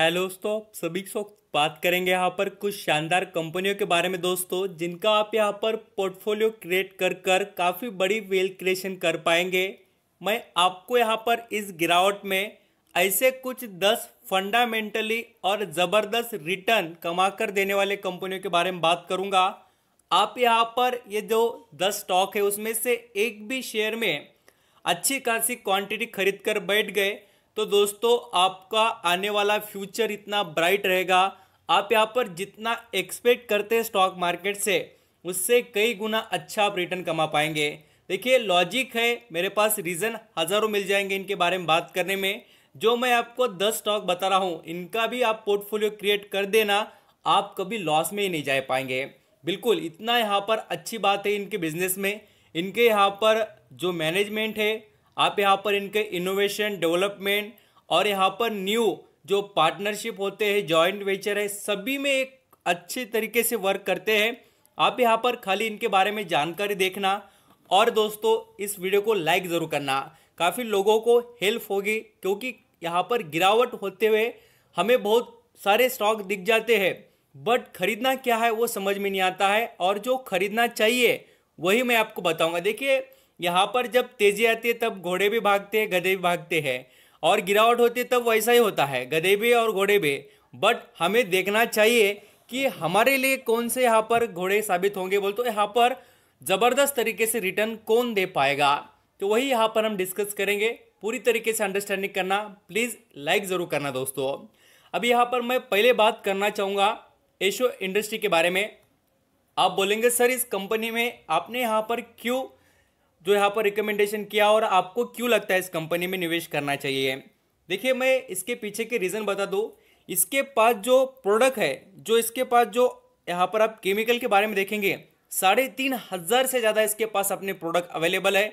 hello दोस्तों सभी को बात करेंगे यहाँ पर कुछ शानदार कंपनियों के बारे में दोस्तों जिनका आप यहाँ पर पोर्टफोलियो क्रिएट कर कर काफ़ी बड़ी वेल्थ क्रिएशन कर पाएंगे मैं आपको यहाँ पर इस गिरावट में ऐसे कुछ दस फंडामेंटली और ज़बरदस्त रिटर्न कमा कर देने वाले कंपनियों के बारे में बात करूँगा आप यहाँ पर ये जो दस स्टॉक है उसमें से एक भी शेयर में अच्छी खासी क्वांटिटी खरीद कर बैठ गए तो दोस्तों आपका आने वाला फ्यूचर इतना ब्राइट रहेगा आप यहाँ पर जितना एक्सपेक्ट करते हैं स्टॉक मार्केट से उससे कई गुना अच्छा आप रिटर्न कमा पाएंगे देखिए लॉजिक है मेरे पास रीज़न हज़ारों मिल जाएंगे इनके बारे में बात करने में जो मैं आपको दस स्टॉक बता रहा हूँ इनका भी आप पोर्टफोलियो क्रिएट कर देना आप कभी लॉस में ही नहीं जा पाएंगे बिल्कुल इतना यहाँ पर अच्छी बात है इनके बिजनेस में इनके यहाँ पर जो मैनेजमेंट है आप यहाँ पर इनके इनोवेशन डेवलपमेंट और यहाँ पर न्यू जो पार्टनरशिप होते हैं जॉइंट वेंचर है सभी में एक अच्छे तरीके से वर्क करते हैं आप यहाँ पर खाली इनके बारे में जानकारी देखना और दोस्तों इस वीडियो को लाइक ज़रूर करना काफ़ी लोगों को हेल्प होगी क्योंकि यहाँ पर गिरावट होते हुए हमें बहुत सारे स्टॉक दिख जाते हैं बट खरीदना क्या है वो समझ में नहीं आता है और जो खरीदना चाहिए वही मैं आपको बताऊंगा देखिए यहाँ पर जब तेजी आती है तब घोड़े भी भागते हैं गधे भी भागते हैं और गिरावट होती है तब वैसा ही होता है गधे भी और घोड़े भी बट हमें देखना चाहिए कि हमारे लिए कौन से यहाँ पर घोड़े साबित होंगे बोल तो यहाँ पर ज़बरदस्त तरीके से रिटर्न कौन दे पाएगा तो वही यहाँ पर हम डिस्कस करेंगे पूरी तरीके से अंडरस्टैंडिंग करना प्लीज़ लाइक ज़रूर करना दोस्तों अब यहाँ पर मैं पहले बात करना चाहूँगा एशो इंडस्ट्री के बारे में आप बोलेंगे सर इस कंपनी में आपने यहाँ पर क्यों जो यहाँ पर रिकमेंडेशन किया और आपको क्यों लगता है इस कंपनी में निवेश करना चाहिए देखिए मैं इसके पीछे के रीज़न बता दूँ इसके पास जो प्रोडक्ट है जो इसके पास जो यहाँ पर आप केमिकल के बारे में देखेंगे साढ़े तीन हज़ार से ज़्यादा इसके पास अपने प्रोडक्ट अवेलेबल है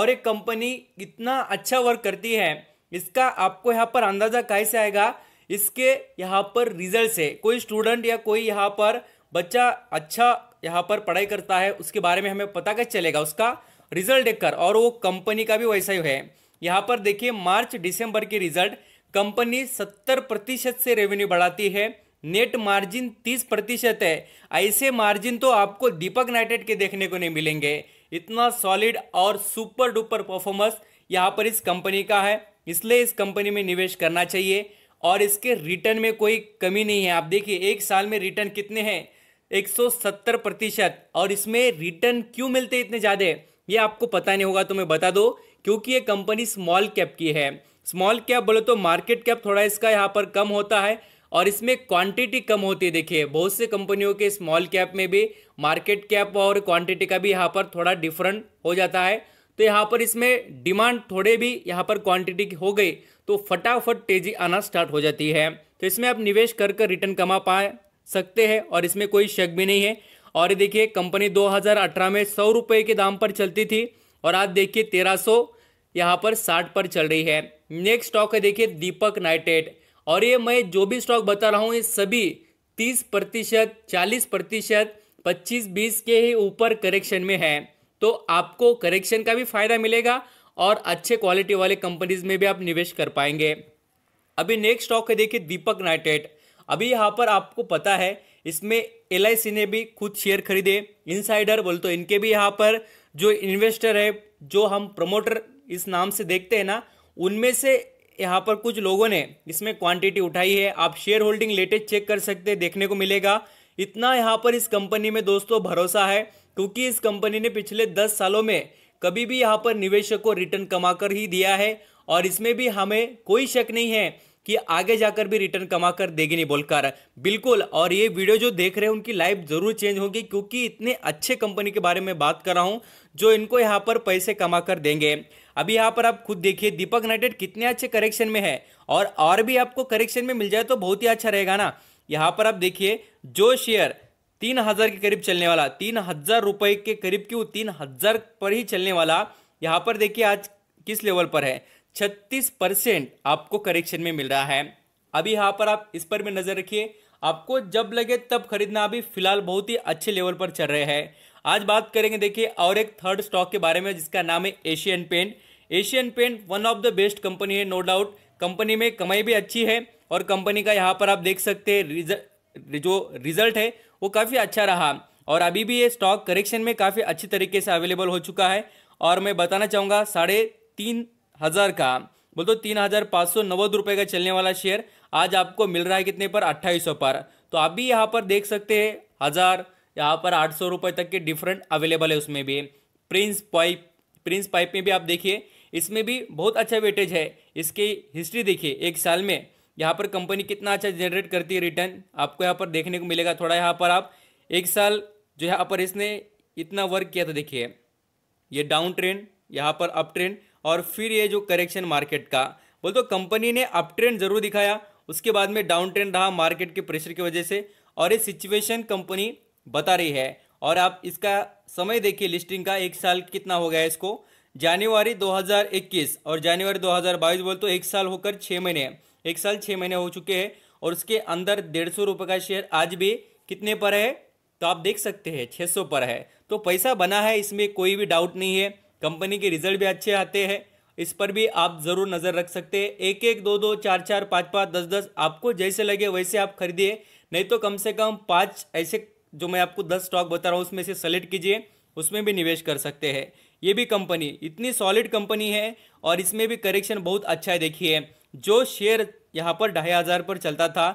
और एक कंपनी इतना अच्छा वर्क करती है इसका आपको यहाँ पर अंदाज़ा कैसे आएगा इसके यहाँ पर रिजल्ट से कोई स्टूडेंट या कोई यहाँ पर बच्चा अच्छा यहाँ पर पढ़ाई करता है उसके बारे में हमें पता कैसे चलेगा उसका रिजल्ट देखकर और वो कंपनी का भी वैसा ही है यहाँ पर देखिए मार्च डिसम्बर के रिजल्ट कंपनी सत्तर प्रतिशत से रेवेन्यू बढ़ाती है नेट मार्जिन तीस प्रतिशत है ऐसे मार्जिन तो आपको दीपक नाइटेड के देखने को नहीं मिलेंगे इतना सॉलिड और सुपर डुपर परफॉर्मेंस यहाँ पर इस कंपनी का है इसलिए इस कंपनी में निवेश करना चाहिए और इसके रिटर्न में कोई कमी नहीं है आप देखिए एक साल में रिटर्न कितने हैं 170 प्रतिशत और इसमें रिटर्न क्यों मिलते इतने ज़्यादा ये आपको पता नहीं होगा तो मैं बता दो क्योंकि ये कंपनी स्मॉल कैप की है स्मॉल कैप बोले तो मार्केट कैप थोड़ा इसका यहाँ पर कम होता है और इसमें क्वांटिटी कम होती है देखिए बहुत से कंपनियों के स्मॉल कैप में भी मार्केट कैप और क्वांटिटी का भी यहाँ पर थोड़ा डिफरेंट हो जाता है तो यहाँ पर इसमें डिमांड थोड़े भी यहाँ पर क्वांटिटी हो गई तो फटाफट तेजी आना स्टार्ट हो जाती है तो इसमें आप निवेश कर कर रिटर्न कमा पा सकते हैं और इसमें कोई शक भी नहीं है और ये देखिए कंपनी 2018 में सौ रुपये के दाम पर चलती थी और आज देखिए तेरह सौ यहाँ पर साठ पर चल रही है नेक्स्ट स्टॉक है देखिए दीपक नाइटेड और ये मैं जो भी स्टॉक बता रहा हूँ ये सभी तीस प्रतिशत चालीस प्रतिशत पच्चीस बीस के ही ऊपर करेक्शन में है तो आपको करेक्शन का भी फायदा मिलेगा और अच्छे क्वालिटी वाले कंपनीज में भी आप निवेश कर पाएंगे अभी नेक्स्ट स्टॉक है देखिए दीपक नाइटेड अभी यहाँ पर आपको पता है इसमें एल ने भी खुद शेयर खरीदे इनसाइडर बोल तो इनके भी यहाँ पर जो इन्वेस्टर है जो हम प्रमोटर इस नाम से देखते हैं ना उनमें से यहाँ पर कुछ लोगों ने इसमें क्वांटिटी उठाई है आप शेयर होल्डिंग लेटेस्ट चेक कर सकते हैं देखने को मिलेगा इतना यहाँ पर इस कंपनी में दोस्तों भरोसा है क्योंकि इस कंपनी ने पिछले दस सालों में कभी भी यहाँ पर निवेशक को रिटर्न कमाकर ही दिया है और इसमें भी हमें कोई शक नहीं है कि आगे जाकर भी रिटर्न कमा कर देगी नहीं बोलकर बिल्कुल और ये वीडियो जो देख रहे हैं उनकी लाइफ जरूर चेंज होगी क्योंकि इतने अच्छे कंपनी के बारे में बात कर रहा हूँ जो इनको यहाँ पर पैसे कमा कर देंगे अभी यहाँ पर आप खुद देखिए दीपक नाइटेड कितने अच्छे करेक्शन में है और और भी आपको करेक्शन में मिल जाए तो बहुत ही अच्छा रहेगा ना यहाँ पर आप देखिए जो शेयर तीन हजार के करीब चलने वाला तीन हजार रुपये के करीब क्यों तीन हजार पर ही चलने वाला यहाँ पर देखिए आज किस लेवल पर है छत्तीस परसेंट आपको करेक्शन में मिल रहा है अभी यहाँ पर आप इस पर भी नज़र रखिए आपको जब लगे तब खरीदना अभी फिलहाल बहुत ही अच्छे लेवल पर चल रहे हैं आज बात करेंगे देखिए और एक थर्ड स्टॉक के बारे में जिसका नाम है Asian paint Asian paint one of the best company है नो डाउट कंपनी में कमाई भी अच्छी है और कंपनी का यहाँ पर आप देख सकते हैं रिजल्ट जो रिजल्ट है वो काफ़ी अच्छा रहा और अभी भी ये स्टॉक करेक्शन में काफ़ी अच्छी तरीके से अवेलेबल हो चुका है और मैं बताना चाहूँगा साढ़े तीन हज़ार का बोल तो तीन हज़ार पाँच सौ नब्बे रुपये का चलने वाला शेयर आज आपको मिल रहा है कितने पर अट्ठाईस सौ पर तो आप भी यहाँ पर देख सकते हैं हज़ार यहाँ पर आठ सौ रुपए तक के डिफरेंट अवेलेबल है उसमें भी प्रिंस पाइप प्रिंस पाइप में भी आप देखिए इसमें भी बहुत अच्छा वेटेज है इसकी हिस्ट्री देखिए एक साल में यहाँ पर कंपनी कितना अच्छा जनरेट करती है रिटर्न आपको यहाँ पर देखने को मिलेगा थोड़ा यहाँ पर आप एक साल जो यहाँ पर इसने इतना वर्क किया था देखिए ये डाउन ट्रेंड यहाँ पर अप ट्रेंड और फिर ये जो करेक्शन मार्केट का बोल तो कंपनी ने अप ट्रेंड जरूर दिखाया उसके बाद में डाउन ट्रेंड रहा मार्केट के प्रेशर की वजह से और ये सिचुएशन कंपनी बता रही है और आप इसका समय देखिए लिस्टिंग का एक साल कितना हो गया इसको जनवरी 2021 और जनवरी 2022 बोल तो एक साल होकर छः महीने एक साल छः महीने हो चुके हैं और उसके अंदर डेढ़ सौ रुपये का शेयर आज भी कितने पर है तो आप देख सकते हैं 600 पर है तो पैसा बना है इसमें कोई भी डाउट नहीं है कंपनी के रिजल्ट भी अच्छे आते हैं इस पर भी आप ज़रूर नज़र रख सकते हैं एक एक दो दो चार चार पाँच पाँच दस दस आपको जैसे लगे वैसे आप खरीदिए नहीं तो कम से कम पाँच ऐसे जो मैं आपको दस स्टॉक बता रहा हूँ उसमें से सेलेक्ट कीजिए उसमें भी निवेश कर सकते हैं ये भी कंपनी इतनी सॉलिड कंपनी है और इसमें भी करेक्शन बहुत अच्छा है देखिए जो शेयर यहाँ पर ढाई हज़ार पर चलता था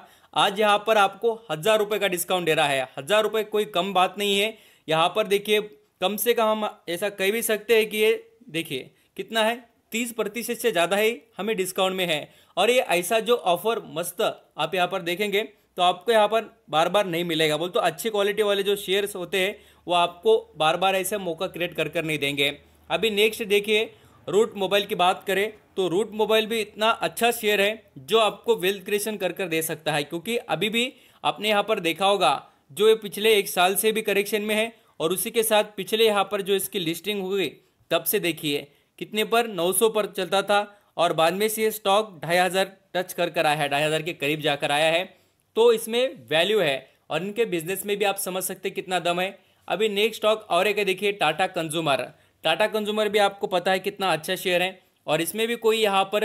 आज यहाँ पर आपको हज़ार रुपये का डिस्काउंट दे रहा है हज़ार रुपये कोई कम बात नहीं है यहाँ पर देखिए कम से कम हम ऐसा कह भी सकते हैं कि ये देखिए कितना है तीस प्रतिशत से ज़्यादा ही हमें डिस्काउंट में है और ये ऐसा जो ऑफर मस्त आप यहाँ पर देखेंगे तो आपको यहाँ पर बार बार नहीं मिलेगा बोल तो अच्छी क्वालिटी वाले जो शेयर्स होते हैं वो आपको बार बार ऐसे मौका क्रिएट कर कर नहीं देंगे अभी नेक्स्ट देखिए रूट मोबाइल की बात करें तो रूट मोबाइल भी इतना अच्छा शेयर है जो आपको वेल्थ क्रिएशन कर कर दे सकता है क्योंकि अभी भी आपने यहाँ पर देखा होगा जो ये पिछले एक साल से भी करेक्शन में है और उसी के साथ पिछले यहाँ पर जो इसकी लिस्टिंग हुई तब से देखिए कितने पर 900 पर चलता था और बाद में से ये स्टॉक ढाई हज़ार टच कर कर आया है ढाई हज़ार के करीब जाकर आया है तो इसमें वैल्यू है और इनके बिजनेस में भी आप समझ सकते कितना दम है अभी नेक्स्ट स्टॉक और एक देखिए टाटा कंज्यूमर टाटा कंज्यूमर भी आपको पता है कितना अच्छा शेयर है और इसमें भी कोई यहाँ पर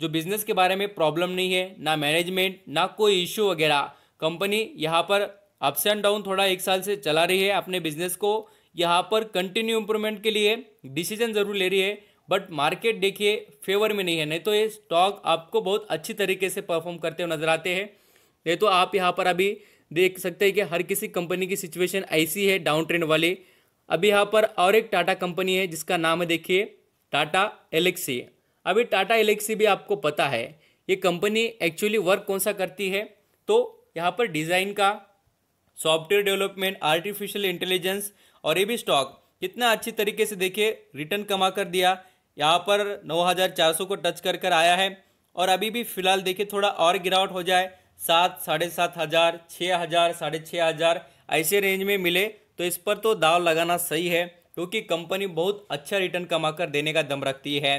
जो बिजनेस के बारे में प्रॉब्लम नहीं है ना मैनेजमेंट ना कोई इश्यू वगैरह कंपनी यहाँ पर अप्स एंड डाउन थोड़ा एक साल से चला रही है अपने बिजनेस को यहाँ पर कंटिन्यू इम्प्रूवमेंट के लिए डिसीजन ज़रूर ले रही है बट मार्केट देखिए फेवर में नहीं है नहीं तो ये स्टॉक आपको बहुत अच्छी तरीके से परफॉर्म करते हुए नज़र आते हैं नहीं तो आप यहाँ पर अभी देख सकते हैं कि हर किसी कंपनी की सिचुएशन ऐसी है डाउन ट्रेंड वाली अभी यहाँ पर और एक टाटा कंपनी है जिसका नाम है देखिए टाटा एलेक्सी अभी टाटा एलेक्सी भी आपको पता है ये कंपनी एक्चुअली वर्क कौन सा करती है तो यहाँ पर डिज़ाइन का सॉफ्टवेयर डेवलपमेंट आर्टिफिशियल इंटेलिजेंस और ये भी स्टॉक कितना अच्छी तरीके से देखिए रिटर्न कमा कर दिया यहाँ पर 9400 को टच कर कर आया है और अभी भी फिलहाल देखिए थोड़ा और गिरावट हो जाए सात साढ़े सात हज़ार छः हज़ार साढ़े छः हज़ार ऐसे रेंज में मिले तो इस पर तो दाव लगाना सही है क्योंकि कंपनी बहुत अच्छा रिटर्न कमा कर देने का दम रखती है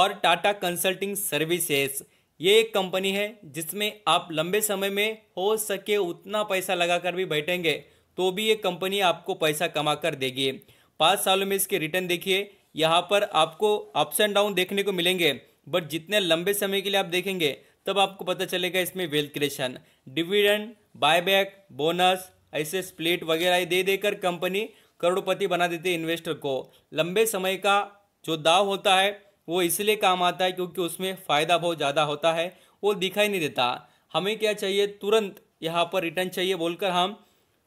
और टाटा कंसल्टिंग सर्विसेज ये एक कंपनी है जिसमें आप लंबे समय में हो सके उतना पैसा लगाकर भी बैठेंगे तो भी ये कंपनी आपको पैसा कमा कर देगी पाँच सालों में इसके रिटर्न देखिए यहाँ पर आपको अप्स एंड डाउन देखने को मिलेंगे बट जितने लंबे समय के लिए आप देखेंगे तब आपको पता चलेगा इसमें wealth creation dividend buyback bonus ऐसे स्प्लिट वगैरह दे देकर कंपनी करोड़पति बना देती है इन्वेस्टर को लंबे समय का जो दाव होता है वो इसलिए काम आता है क्योंकि उसमें फ़ायदा बहुत ज़्यादा होता है वो दिखाई नहीं देता हमें क्या चाहिए तुरंत यहाँ पर रिटर्न चाहिए बोलकर हम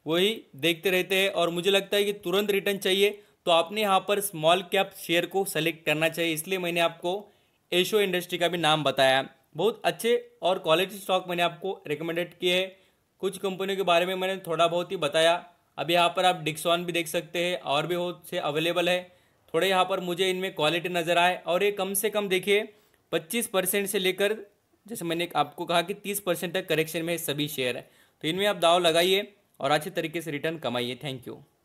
वही देखते रहते हैं और मुझे लगता है कि तुरंत रिटर्न चाहिए तो आपने यहाँ पर स्मॉल कैप शेयर को सेलेक्ट करना चाहिए इसलिए मैंने आपको एशो इंडस्ट्री का भी नाम बताया बहुत अच्छे और क्वालिटी स्टॉक मैंने आपको रिकमेंडेड किए हैं कुछ कंपनियों के बारे में मैंने थोड़ा बहुत ही बताया अब यहाँ पर आप डिक्सॉन भी देख सकते हैं और भी बहुत से अवेलेबल है थोड़े यहाँ पर मुझे इनमें क्वालिटी नज़र आए और ये कम से कम देखिए पच्चीस परसेंट से लेकर जैसे मैंने आपको कहा कि तीस परसेंट तक करेक्शन में सभी शेयर है तो इनमें आप दाव लगाइए और अच्छे तरीके से रिटर्न कमाइए थैंक यू